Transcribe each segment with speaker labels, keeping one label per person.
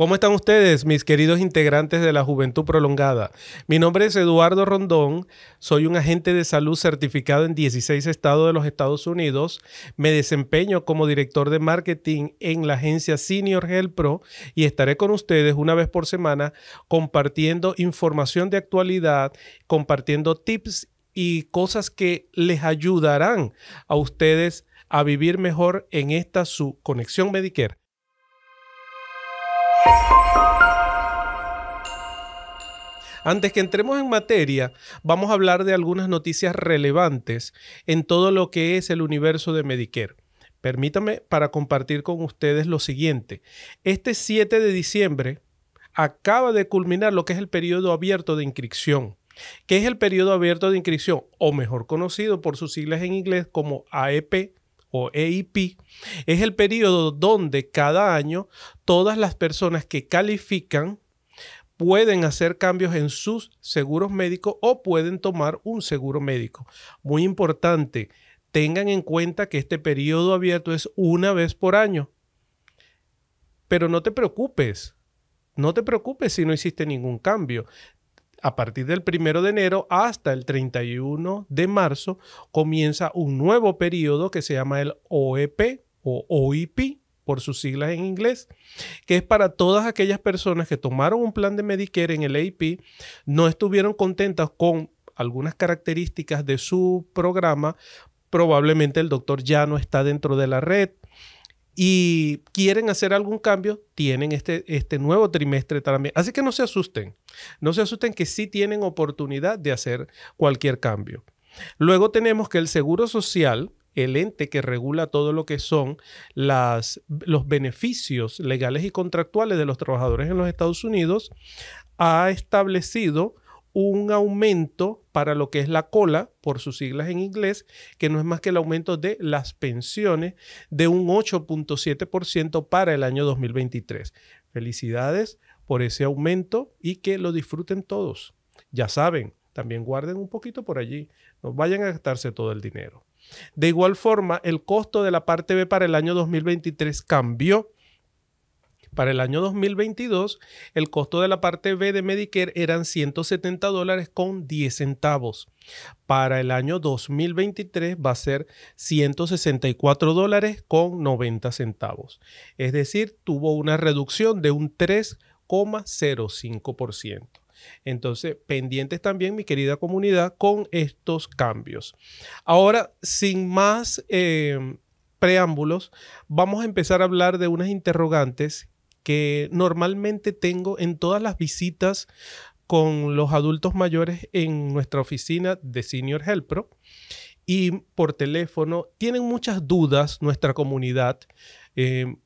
Speaker 1: ¿Cómo están ustedes, mis queridos integrantes de la Juventud Prolongada? Mi nombre es Eduardo Rondón, soy un agente de salud certificado en 16 estados de los Estados Unidos, me desempeño como director de marketing en la agencia Senior Health Pro y estaré con ustedes una vez por semana compartiendo información de actualidad, compartiendo tips y cosas que les ayudarán a ustedes a vivir mejor en esta su conexión Medicare. Antes que entremos en materia, vamos a hablar de algunas noticias relevantes en todo lo que es el universo de Medicare. Permítame para compartir con ustedes lo siguiente. Este 7 de diciembre acaba de culminar lo que es el periodo abierto de inscripción. ¿Qué es el periodo abierto de inscripción? O mejor conocido por sus siglas en inglés como AEP o EIP, es el periodo donde cada año todas las personas que califican pueden hacer cambios en sus seguros médicos o pueden tomar un seguro médico. Muy importante, tengan en cuenta que este periodo abierto es una vez por año. Pero no te preocupes, no te preocupes si no hiciste ningún cambio a partir del 1 de enero hasta el 31 de marzo comienza un nuevo periodo que se llama el OEP o OIP e por sus siglas en inglés, que es para todas aquellas personas que tomaron un plan de Medicare en el AP, no estuvieron contentas con algunas características de su programa, probablemente el doctor ya no está dentro de la red, y quieren hacer algún cambio, tienen este, este nuevo trimestre también. Así que no se asusten, no se asusten que sí tienen oportunidad de hacer cualquier cambio. Luego tenemos que el Seguro Social, el ente que regula todo lo que son las, los beneficios legales y contractuales de los trabajadores en los Estados Unidos, ha establecido un aumento para lo que es la cola, por sus siglas en inglés, que no es más que el aumento de las pensiones de un 8.7% para el año 2023. Felicidades por ese aumento y que lo disfruten todos. Ya saben, también guarden un poquito por allí, no vayan a gastarse todo el dinero. De igual forma, el costo de la parte B para el año 2023 cambió para el año 2022, el costo de la parte B de Medicare eran 170 dólares con 10 centavos. Para el año 2023 va a ser 164 dólares con 90 centavos. Es decir, tuvo una reducción de un 3,05%. Entonces, pendientes también, mi querida comunidad, con estos cambios. Ahora, sin más eh, preámbulos, vamos a empezar a hablar de unas interrogantes que normalmente tengo en todas las visitas con los adultos mayores en nuestra oficina de Senior Help Pro y por teléfono. Tienen muchas dudas nuestra comunidad, em,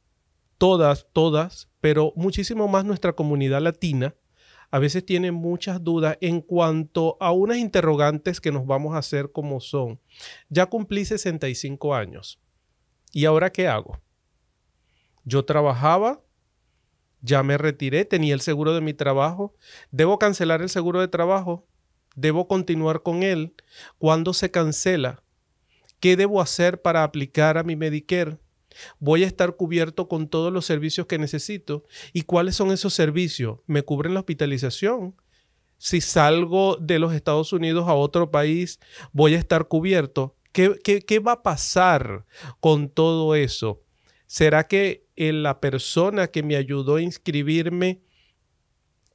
Speaker 1: todas, todas, pero muchísimo más nuestra comunidad latina. A veces tienen muchas dudas en cuanto a unas interrogantes que nos vamos a hacer como son. Ya cumplí 65 años. ¿Y ahora qué hago? Yo trabajaba ya me retiré, tenía el seguro de mi trabajo, debo cancelar el seguro de trabajo, debo continuar con él, ¿cuándo se cancela? ¿Qué debo hacer para aplicar a mi Medicare? ¿Voy a estar cubierto con todos los servicios que necesito? ¿Y cuáles son esos servicios? ¿Me cubren la hospitalización? Si salgo de los Estados Unidos a otro país, voy a estar cubierto. ¿Qué, qué va a pasar con todo eso? ¿Será que la persona que me ayudó a inscribirme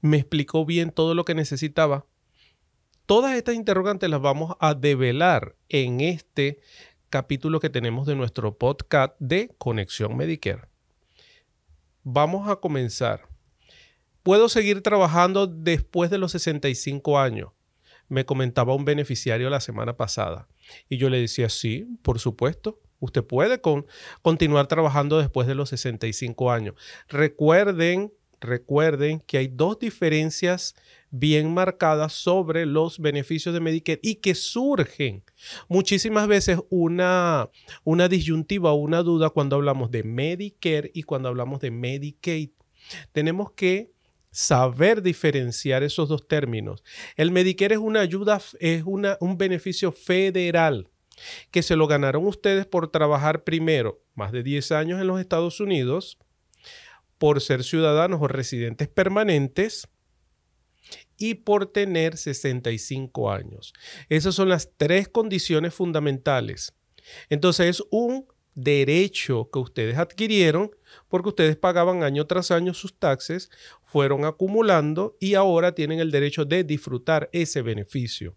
Speaker 1: me explicó bien todo lo que necesitaba. Todas estas interrogantes las vamos a develar en este capítulo que tenemos de nuestro podcast de Conexión Medicare. Vamos a comenzar. ¿Puedo seguir trabajando después de los 65 años? Me comentaba un beneficiario la semana pasada. Y yo le decía, sí, por supuesto. Usted puede continuar trabajando después de los 65 años. Recuerden, recuerden que hay dos diferencias bien marcadas sobre los beneficios de Medicare y que surgen muchísimas veces una, una disyuntiva o una duda cuando hablamos de Medicare y cuando hablamos de Medicaid. Tenemos que saber diferenciar esos dos términos. El Medicare es una ayuda, es un beneficio federal que se lo ganaron ustedes por trabajar primero más de 10 años en los Estados Unidos, por ser ciudadanos o residentes permanentes y por tener 65 años. Esas son las tres condiciones fundamentales. Entonces es un derecho que ustedes adquirieron porque ustedes pagaban año tras año sus taxes, fueron acumulando y ahora tienen el derecho de disfrutar ese beneficio.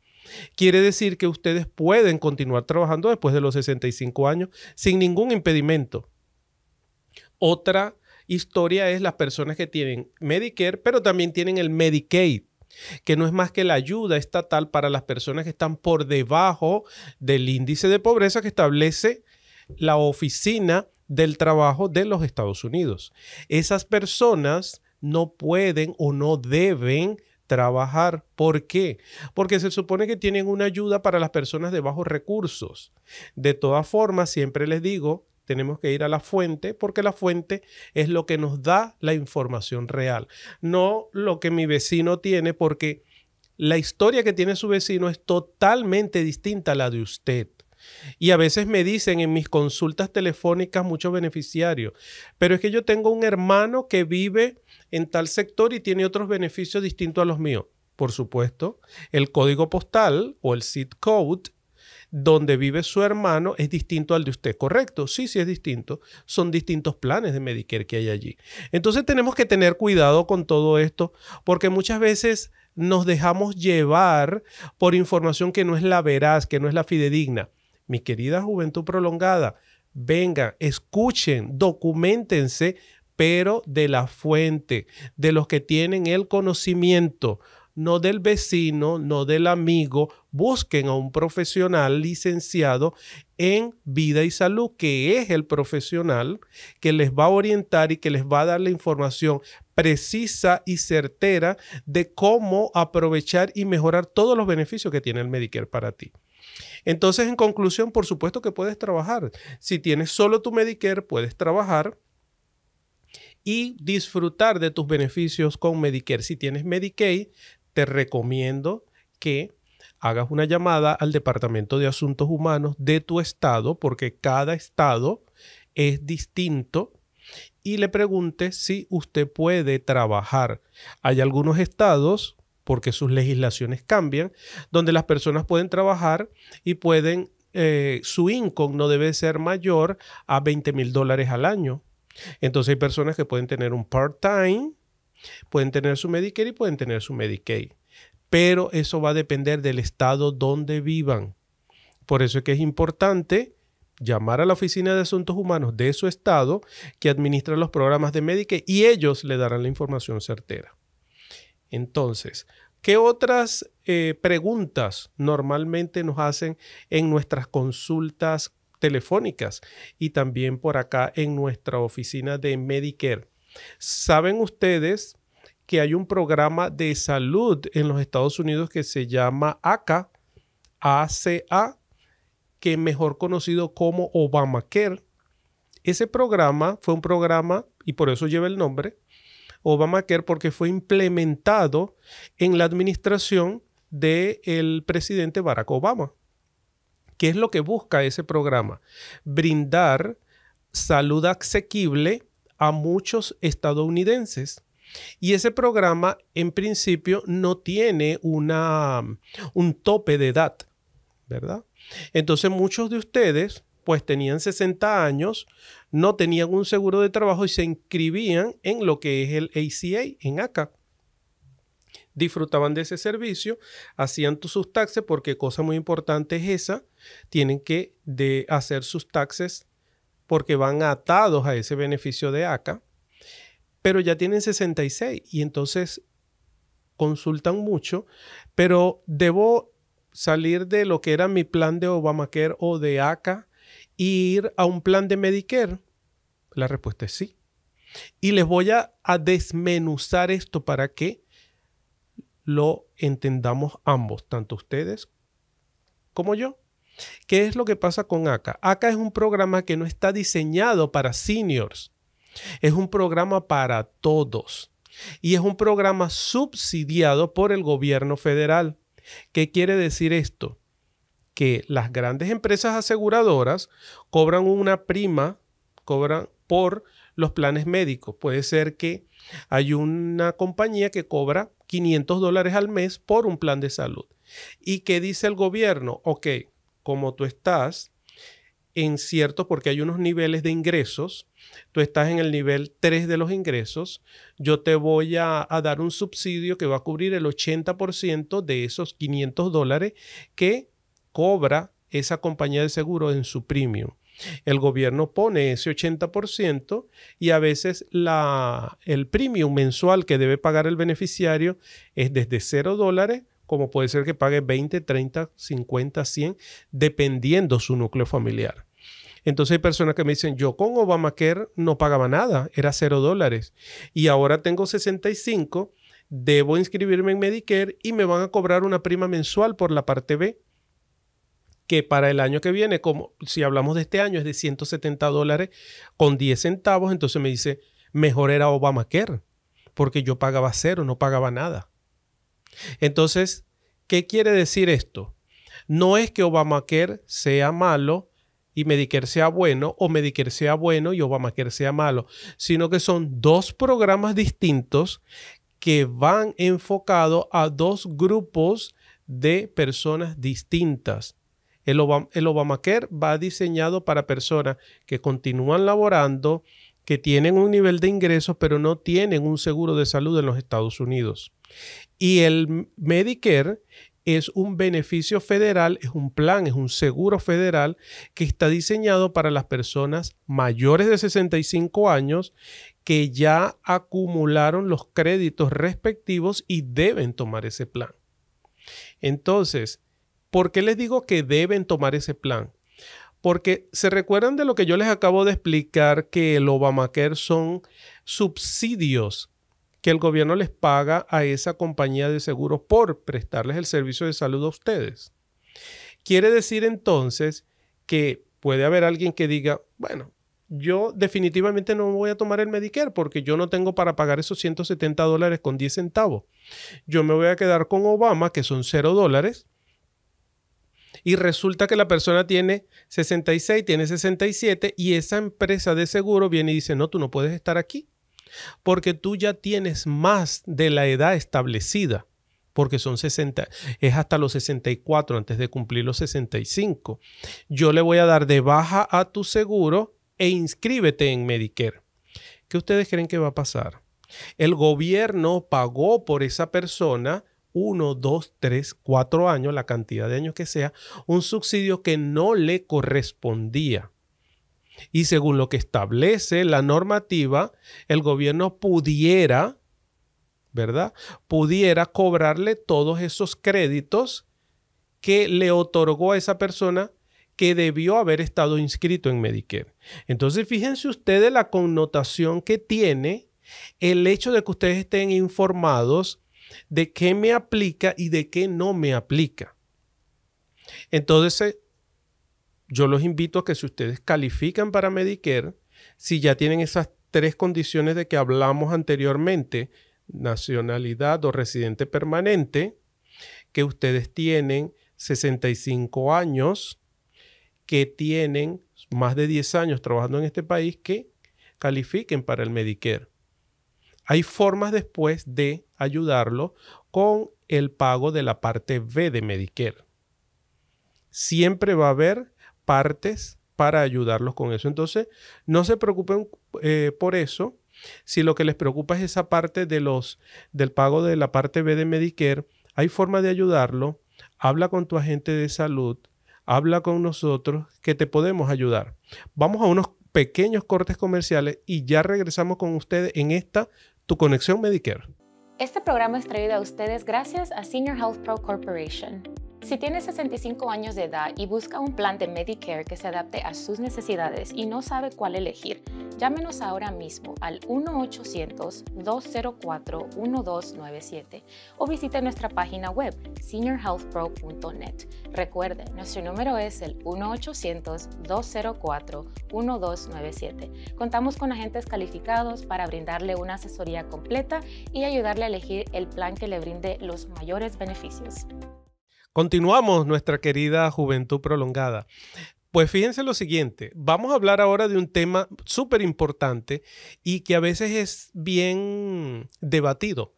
Speaker 1: Quiere decir que ustedes pueden continuar trabajando después de los 65 años sin ningún impedimento. Otra historia es las personas que tienen Medicare, pero también tienen el Medicaid que no es más que la ayuda estatal para las personas que están por debajo del índice de pobreza que establece la oficina del trabajo de los Estados Unidos. Esas personas no pueden o no deben trabajar. ¿Por qué? Porque se supone que tienen una ayuda para las personas de bajos recursos. De todas formas, siempre les digo, tenemos que ir a la fuente porque la fuente es lo que nos da la información real, no lo que mi vecino tiene porque la historia que tiene su vecino es totalmente distinta a la de usted. Y a veces me dicen en mis consultas telefónicas muchos beneficiarios, pero es que yo tengo un hermano que vive en tal sector y tiene otros beneficios distintos a los míos. Por supuesto, el código postal o el zip code donde vive su hermano es distinto al de usted, ¿correcto? Sí, sí es distinto. Son distintos planes de Medicare que hay allí. Entonces tenemos que tener cuidado con todo esto porque muchas veces nos dejamos llevar por información que no es la veraz, que no es la fidedigna. Mi querida juventud prolongada, venga, escuchen, documentense pero de la fuente, de los que tienen el conocimiento, no del vecino, no del amigo. Busquen a un profesional licenciado en vida y salud, que es el profesional que les va a orientar y que les va a dar la información precisa y certera de cómo aprovechar y mejorar todos los beneficios que tiene el Medicare para ti. Entonces, en conclusión, por supuesto que puedes trabajar. Si tienes solo tu Medicare, puedes trabajar y disfrutar de tus beneficios con Medicare. Si tienes Medicaid, te recomiendo que hagas una llamada al Departamento de Asuntos Humanos de tu estado, porque cada estado es distinto, y le preguntes si usted puede trabajar. Hay algunos estados, porque sus legislaciones cambian, donde las personas pueden trabajar y pueden, eh, su income no debe ser mayor a 20 mil dólares al año entonces hay personas que pueden tener un part-time, pueden tener su Medicare y pueden tener su Medicaid. Pero eso va a depender del estado donde vivan. Por eso es que es importante llamar a la Oficina de Asuntos Humanos de su estado que administra los programas de Medicaid y ellos le darán la información certera. Entonces, ¿qué otras eh, preguntas normalmente nos hacen en nuestras consultas telefónicas y también por acá en nuestra oficina de Medicare. ¿Saben ustedes que hay un programa de salud en los Estados Unidos que se llama ACA, que que mejor conocido como Obamacare? Ese programa fue un programa, y por eso lleva el nombre, Obamacare, porque fue implementado en la administración del presidente Barack Obama. ¿Qué es lo que busca ese programa? Brindar salud asequible a muchos estadounidenses. Y ese programa, en principio, no tiene una, un tope de edad, ¿verdad? Entonces, muchos de ustedes, pues tenían 60 años, no tenían un seguro de trabajo y se inscribían en lo que es el ACA, en ACA disfrutaban de ese servicio, hacían sus taxes, porque cosa muy importante es esa, tienen que de hacer sus taxes porque van atados a ese beneficio de ACA, pero ya tienen 66 y entonces consultan mucho, pero debo salir de lo que era mi plan de Obamacare o de ACA e ir a un plan de Medicare. La respuesta es sí. Y les voy a, a desmenuzar esto para que lo entendamos ambos, tanto ustedes como yo. ¿Qué es lo que pasa con ACA? ACA es un programa que no está diseñado para seniors. Es un programa para todos. Y es un programa subsidiado por el gobierno federal. ¿Qué quiere decir esto? Que las grandes empresas aseguradoras cobran una prima, cobran por los planes médicos. Puede ser que hay una compañía que cobra 500 dólares al mes por un plan de salud. ¿Y qué dice el gobierno? Ok, como tú estás en cierto, porque hay unos niveles de ingresos, tú estás en el nivel 3 de los ingresos, yo te voy a, dar un subsidio que va a cubrir el 80% de esos 500 dólares que cobra esa compañía de seguro en su premium. El gobierno pone ese 80% y a veces el premium mensual que debe pagar el beneficiario es desde 0 dólares, como puede ser que pague 20, 30, 50, 100, dependiendo su núcleo familiar. Entonces hay personas que me dicen, yo con Obamacare no pagaba nada, era 0 dólares y ahora tengo 65, debo inscribirme en Medicare y me van a cobrar una prima mensual por la parte B que para el año que viene, como si hablamos de este año, es de 170 dólares con 10 centavos, entonces me dice, mejor era Obamacare, porque yo pagaba cero, no pagaba nada. Entonces, ¿qué quiere decir esto? No es que Obamacare sea malo y Medicare sea bueno, o Medicare sea bueno y Obamacare sea malo, sino que son dos programas distintos que van enfocados a dos grupos de personas distintas. El, Obamacare va diseñado para personas que continúan laborando, que tienen un nivel de ingresos, pero no tienen un seguro de salud en los Estados Unidos. Y el Medicare es un beneficio federal, es un plan, es un seguro federal que está diseñado para las personas mayores de 65 años que ya acumularon los créditos respectivos y deben tomar ese plan. Entonces, ¿Por qué les digo que deben tomar ese plan? Porque se recuerdan de lo que yo les acabo de explicar, que el Obamacare son subsidios que el gobierno les paga a esa compañía de seguros por prestarles el servicio de salud a ustedes. Quiere decir entonces que puede haber alguien que diga, bueno, yo definitivamente no voy a tomar el Medicare porque yo no tengo para pagar esos 170 dólares con 10 centavos. Yo me voy a quedar con Obama, que son 0 dólares, y resulta que la persona tiene 66, tiene 67 y esa empresa de seguro viene y dice, no, tú no puedes estar aquí porque tú ya tienes más de la edad establecida porque son 60, es hasta los 64 antes de cumplir los 65. Yo le voy a dar de baja a tu seguro e inscríbete en Medicare. ¿Qué ustedes creen que va a pasar? El gobierno pagó por esa persona uno, dos, tres, cuatro años, la cantidad de años que sea, un subsidio que no le correspondía. Y según lo que establece la normativa, el gobierno pudiera, ¿verdad? Pudiera cobrarle todos esos créditos que le otorgó a esa persona que debió haber estado inscrito en Medicare. Entonces, fíjense ustedes la connotación que tiene el hecho de que ustedes estén informados de qué me aplica y de qué no me aplica. Entonces, yo los invito a que si ustedes califican para Medicare, si ya tienen esas tres condiciones de que hablamos anteriormente, nacionalidad o residente permanente, que ustedes tienen 65 años, que tienen más de 10 años trabajando en este país, que califiquen para el Medicare. Hay formas después de ayudarlo con el pago de la parte B de Medicare. Siempre va a haber partes para ayudarlos con eso. Entonces, no se preocupen eh, por eso. Si lo que les preocupa es esa parte de los, del pago de la parte B de Medicare, hay forma de ayudarlo. Habla con tu agente de salud, habla con nosotros que te podemos ayudar. Vamos a unos pequeños cortes comerciales y ya regresamos con ustedes en esta tu conexión Medicare.
Speaker 2: Este programa es traído a ustedes gracias a Senior Health Pro Corporation. Si tienes 65 años de edad y busca un plan de Medicare que se adapte a sus necesidades y no sabe cuál elegir, Llámenos ahora mismo al 1-800-204-1297 o visite nuestra página web seniorhealthpro.net. Recuerde, nuestro número es el 1-800-204-1297. Contamos con agentes calificados para brindarle una asesoría completa y ayudarle a elegir el plan que le brinde los mayores beneficios.
Speaker 1: Continuamos nuestra querida juventud prolongada. Pues fíjense lo siguiente, vamos a hablar ahora de un tema súper importante y que a veces es bien debatido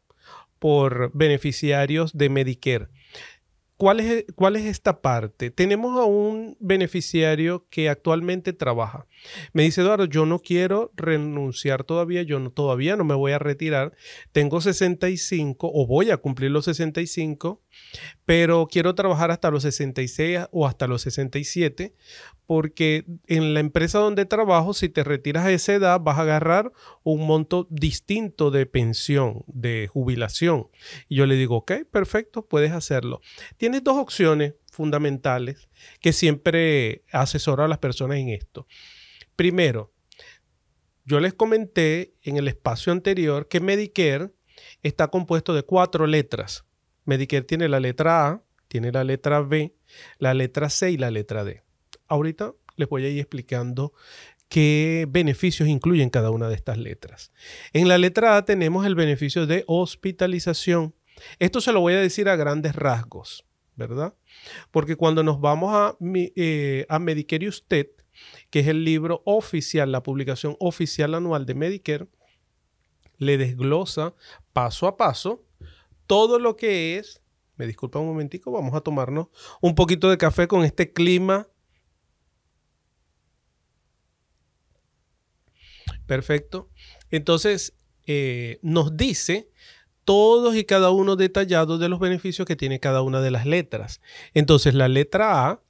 Speaker 1: por beneficiarios de Medicare. ¿cuál es, esta parte? Tenemos a un beneficiario que actualmente trabaja. Me dice, Eduardo, yo no quiero renunciar todavía, yo todavía no me voy a retirar. Tengo 65 o voy a cumplir los 65, pero quiero trabajar hasta los 66 o hasta los 67, porque en la empresa donde trabajo, si te retiras a esa edad, vas a agarrar un monto distinto de pensión, de jubilación. Y yo le digo, ok, perfecto, puedes hacerlo tienes dos opciones fundamentales que siempre asesoro a las personas en esto. Primero, yo les comenté en el espacio anterior que Medicare está compuesto de cuatro letras. Medicare tiene la letra A, tiene la letra B, la letra C y la letra D. Ahorita les voy a ir explicando qué beneficios incluyen cada una de estas letras. En la letra A tenemos el beneficio de hospitalización. Esto se lo voy a decir a grandes rasgos. ¿verdad? Porque cuando nos vamos eh, a, Medicare y Usted, que es el libro oficial, la publicación oficial anual de Medicare, le desglosa paso a paso todo lo que es, me disculpa un momentico, vamos a tomarnos un poquito de café con este clima. Perfecto. Entonces, eh, nos dice todos y cada uno detallados de los beneficios que tiene cada una de las letras. Entonces, la letra A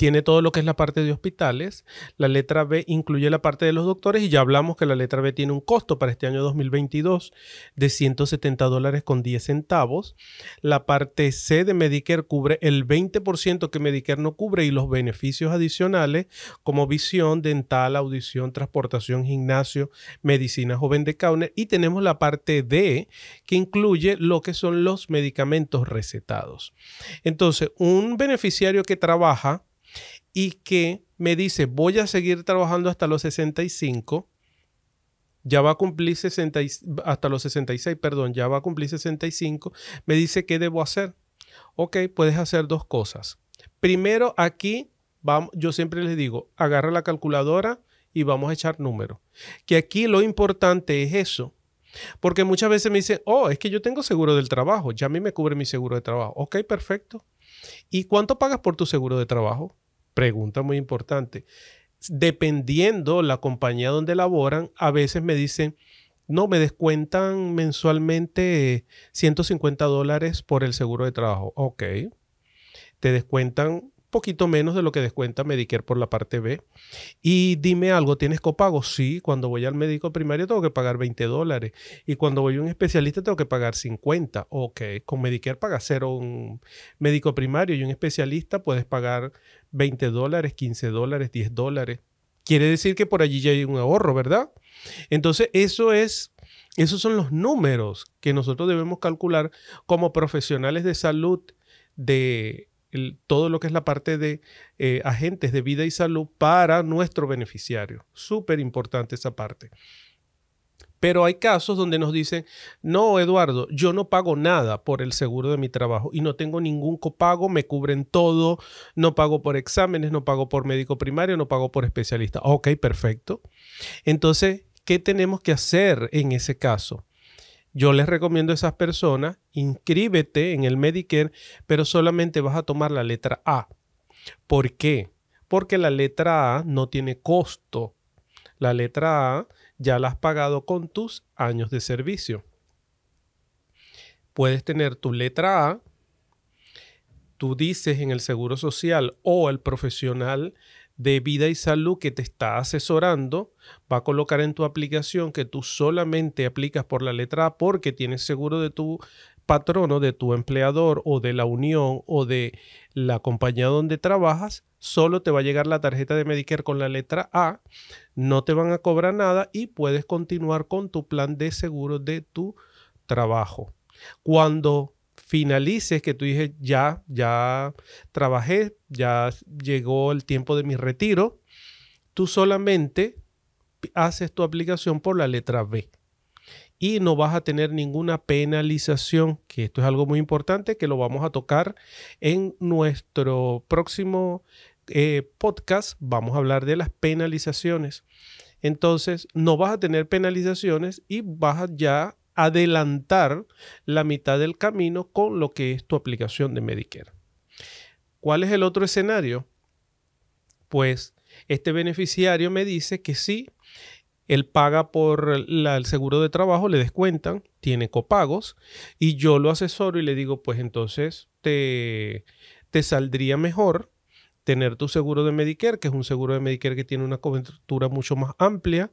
Speaker 1: tiene todo lo que es la parte de hospitales. La letra B incluye la parte de los doctores y ya hablamos que la letra B tiene un costo para este año 2022 de 170 dólares con 10 centavos. La parte C de Medicare cubre el 20% que Medicare no cubre y los beneficios adicionales como visión, dental, audición, transportación, gimnasio, medicina joven de Kauner. Y tenemos la parte D que incluye lo que son los medicamentos recetados. Entonces, un beneficiario que trabaja y que me dice, voy a seguir trabajando hasta los 65, ya va a cumplir 60, hasta los 66, perdón, ya va a cumplir 65, me dice, ¿qué debo hacer? Ok, puedes hacer dos cosas. Primero, aquí, vamos, yo siempre les digo, agarra la calculadora y vamos a echar números. Que aquí lo importante es eso. Porque muchas veces me dicen, oh, es que yo tengo seguro del trabajo, ya a mí me cubre mi seguro de trabajo. Ok, perfecto. ¿Y cuánto pagas por tu seguro de trabajo? Pregunta muy importante. Dependiendo la compañía donde laboran, a veces me dicen, no, me descuentan mensualmente 150 eh, dólares por el seguro de trabajo. Ok. Te descuentan poquito menos de lo que descuenta Medicare por la parte B. Y dime algo, ¿tienes copago? Sí, cuando voy al médico primario tengo que pagar 20 dólares y cuando voy a un especialista tengo que pagar 50. Ok, con Medicare paga cero un médico primario y un especialista puedes pagar 20 dólares, 15 dólares, 10 dólares. Quiere decir que por allí ya hay un ahorro, ¿verdad? Entonces, eso es... Esos son los números que nosotros debemos calcular como profesionales de salud de todo lo que es la parte de eh, agentes de vida y salud para nuestro beneficiario. Súper importante esa parte. Pero hay casos donde nos dicen, no, Eduardo, yo no pago nada por el seguro de mi trabajo y no tengo ningún copago, me cubren todo, no pago por exámenes, no pago por médico primario, no pago por especialista. Ok, perfecto. Entonces, ¿qué tenemos que hacer en ese caso? Yo les recomiendo a esas personas, inscríbete en el Medicare, pero solamente vas a tomar la letra A. ¿Por qué? Porque la letra A no tiene costo. La letra A ya la has pagado con tus años de servicio. Puedes tener tu letra A, tú dices en el Seguro Social o el profesional de vida y salud que te está asesorando va a colocar en tu aplicación que tú solamente aplicas por la letra A porque tienes seguro de tu patrono, de tu empleador o de la unión o de la compañía donde trabajas, solo te va a llegar la tarjeta de Medicare con la letra A, no te van a cobrar nada y puedes continuar con tu plan de seguro de tu trabajo. Cuando finalices, que tú dices, ya, ya trabajé, ya llegó el tiempo de mi retiro, tú solamente haces tu aplicación por la letra B. Y no vas a tener ninguna penalización, que esto es algo muy importante, que lo vamos a tocar en nuestro próximo eh, podcast. Vamos a hablar de las penalizaciones. Entonces, no vas a tener penalizaciones y vas a ya adelantar la mitad del camino con lo que es tu aplicación de Medicare. ¿Cuál es el otro escenario? Pues este beneficiario me dice que sí, él paga por el seguro de trabajo, le descuentan, tiene copagos y yo lo asesoro y le digo, pues entonces te, te saldría mejor tener tu seguro de Medicare, que es un seguro de Medicare que tiene una cobertura mucho más amplia,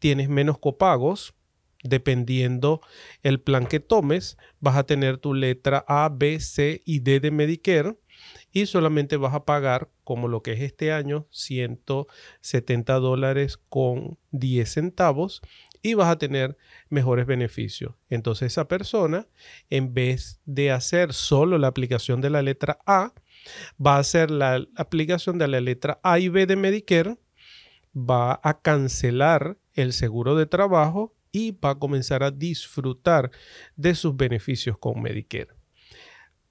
Speaker 1: tienes menos copagos, Dependiendo el plan que tomes, vas a tener tu letra A, B, C y D de Medicare y solamente vas a pagar, como lo que es este año, 170 dólares con 10 centavos y vas a tener mejores beneficios. Entonces esa persona, en vez de hacer solo la aplicación de la letra A, va a hacer la aplicación de la letra A y B de Medicare, va a cancelar el seguro de trabajo y va a comenzar a disfrutar de sus beneficios con Medicare.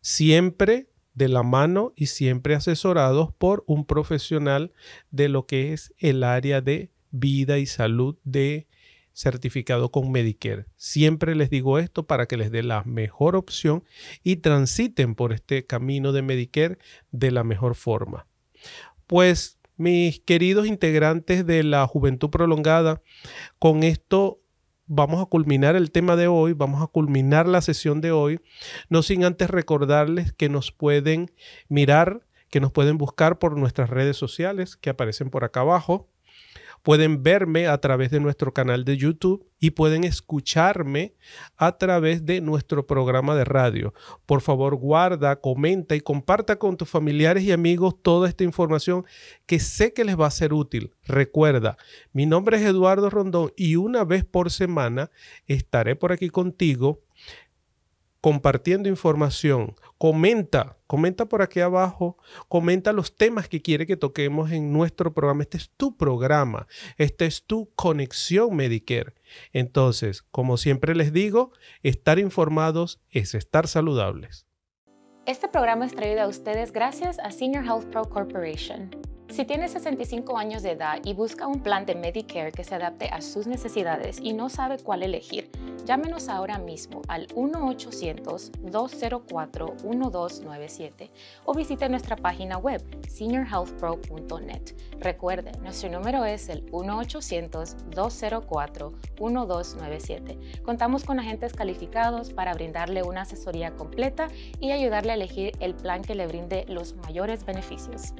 Speaker 1: Siempre de la mano y siempre asesorados por un profesional de lo que es el área de vida y salud de certificado con Medicare. Siempre les digo esto para que les dé la mejor opción y transiten por este camino de Medicare de la mejor forma. Pues mis queridos integrantes de la Juventud Prolongada, con esto vamos a culminar el tema de hoy, vamos a culminar la sesión de hoy, no sin antes recordarles que nos pueden mirar, que nos pueden buscar por nuestras redes sociales que aparecen por acá abajo. Pueden verme a través de nuestro canal de YouTube y pueden escucharme a través de nuestro programa de radio. Por favor, guarda, comenta y comparta con tus familiares y amigos toda esta información que sé que les va a ser útil. Recuerda, mi nombre es Eduardo Rondón y una vez por semana estaré por aquí contigo compartiendo información. Comenta, comenta por aquí abajo, comenta los temas que quiere que toquemos en nuestro programa. Este es tu programa, esta es tu conexión Medicare. Entonces, como siempre les digo, estar informados es estar saludables.
Speaker 2: Este programa es traído a ustedes gracias a Senior Health Pro Corporation. Si tiene 65 años de edad y busca un plan de Medicare que se adapte a sus necesidades y no sabe cuál elegir, llámenos ahora mismo al 1-800-204-1297 o visite nuestra página web seniorhealthpro.net. Recuerde, nuestro número es el 1-800-204-1297. Contamos con agentes calificados para brindarle una asesoría completa y ayudarle a elegir el plan que le brinde los mayores beneficios.